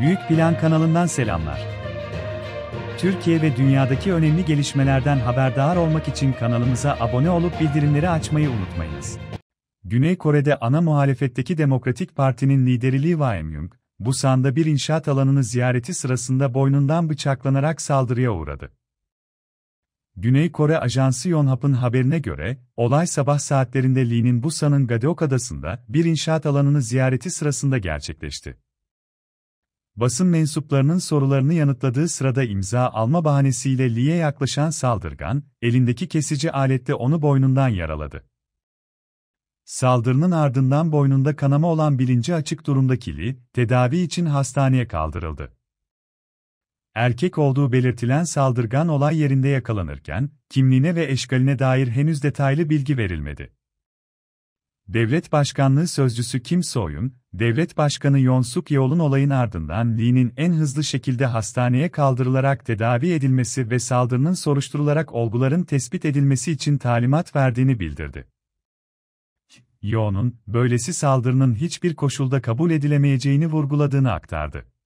Büyük Plan kanalından selamlar. Türkiye ve dünyadaki önemli gelişmelerden haberdar olmak için kanalımıza abone olup bildirimleri açmayı unutmayınız. Güney Kore'de ana muhalefetteki Demokratik Parti'nin lideri Lee Wae-myung, Busan'da bir inşaat alanını ziyareti sırasında boynundan bıçaklanarak saldırıya uğradı. Güney Kore ajansı Yonhap'ın haberine göre, olay sabah saatlerinde Lee'nin Busan'ın Gadeok Adası'nda bir inşaat alanını ziyareti sırasında gerçekleşti basın mensuplarının sorularını yanıtladığı sırada imza alma bahanesiyle Lee'ye yaklaşan saldırgan, elindeki kesici aletle onu boynundan yaraladı. Saldırının ardından boynunda kanama olan bilinci açık durumdaki Lee, tedavi için hastaneye kaldırıldı. Erkek olduğu belirtilen saldırgan olay yerinde yakalanırken, kimliğine ve eşkaline dair henüz detaylı bilgi verilmedi. Devlet Başkanlığı Sözcüsü Kim Soyun, Devlet Başkanı Yon Suk Yeol'un olayın ardından Lee'nin en hızlı şekilde hastaneye kaldırılarak tedavi edilmesi ve saldırının soruşturularak olguların tespit edilmesi için talimat verdiğini bildirdi. Yeon'un, böylesi saldırının hiçbir koşulda kabul edilemeyeceğini vurguladığını aktardı.